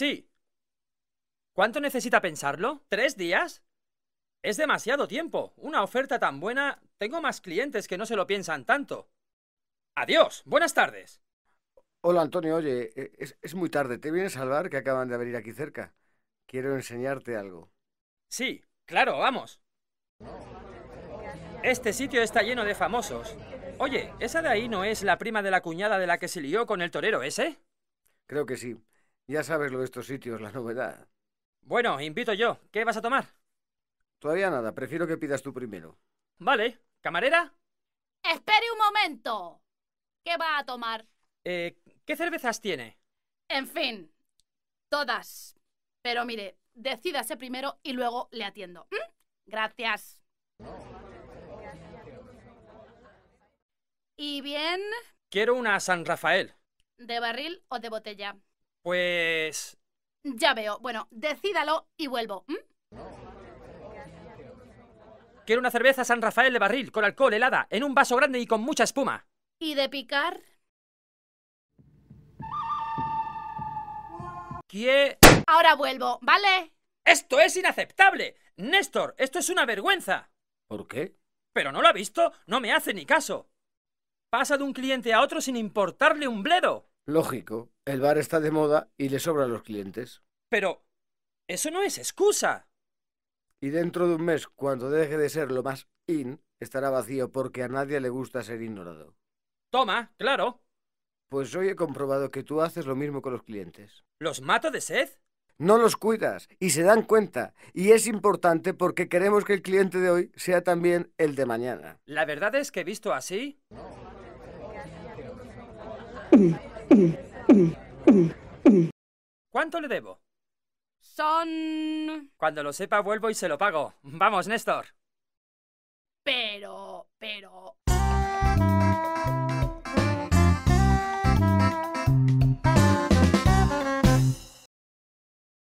Sí. ¿Cuánto necesita pensarlo? ¿Tres días? Es demasiado tiempo. Una oferta tan buena. Tengo más clientes que no se lo piensan tanto. Adiós. Buenas tardes. Hola Antonio, oye, e, es, muy tarde. ¿Te vienes a salvar que acaban de abrir aquí cerca? Quiero enseñarte algo. Sí, claro, vamos. Este sitio está lleno de famosos. Oye, ¿esa de ahí no es la prima de la cuñada de la que se lió con el torero ese? Creo que sí. Ya sabes lo de estos sitios, la novedad. Bueno, invito yo. ¿Qué vas a tomar? Todavía nada, prefiero que pidas tú primero. Vale. ¿Camarera? Espere un momento. ¿Qué va a tomar? Eh, ¿Qué cervezas tiene? En fin, todas. Pero mire, decídase primero y luego le atiendo. ¿Mm? Gracias. ¿Y bien? Quiero una San Rafael. ¿De barril o de botella? Pues... Ya veo. Bueno, decídalo y vuelvo. Quiero una cerveza San Rafael de barril, con alcohol helada, en un vaso grande y con mucha espuma. ¿Y de picar? ¿Qué? Ahora vuelvo, ¿vale? ¡Esto es inaceptable! Néstor, esto es una vergüenza. ¿Por qué? Pero no lo ha visto, no me hace ni caso. Pasa de un cliente a otro sin importarle un bledo. Lógico. El bar está de moda y le sobran los clientes. Pero eso no es excusa. Y dentro de un mes, cuando deje de ser lo más in, estará vacío porque a nadie le gusta ser ignorado. Toma, claro. Pues hoy he comprobado que tú haces lo mismo con los clientes. ¿Los mato de sed? No los cuidas y se dan cuenta. Y es importante porque queremos que el cliente de hoy sea también el de mañana. La verdad es que he visto así... ¿Cuánto le debo? Son... Cuando lo sepa vuelvo y se lo pago. Vamos, Néstor. Pero... pero...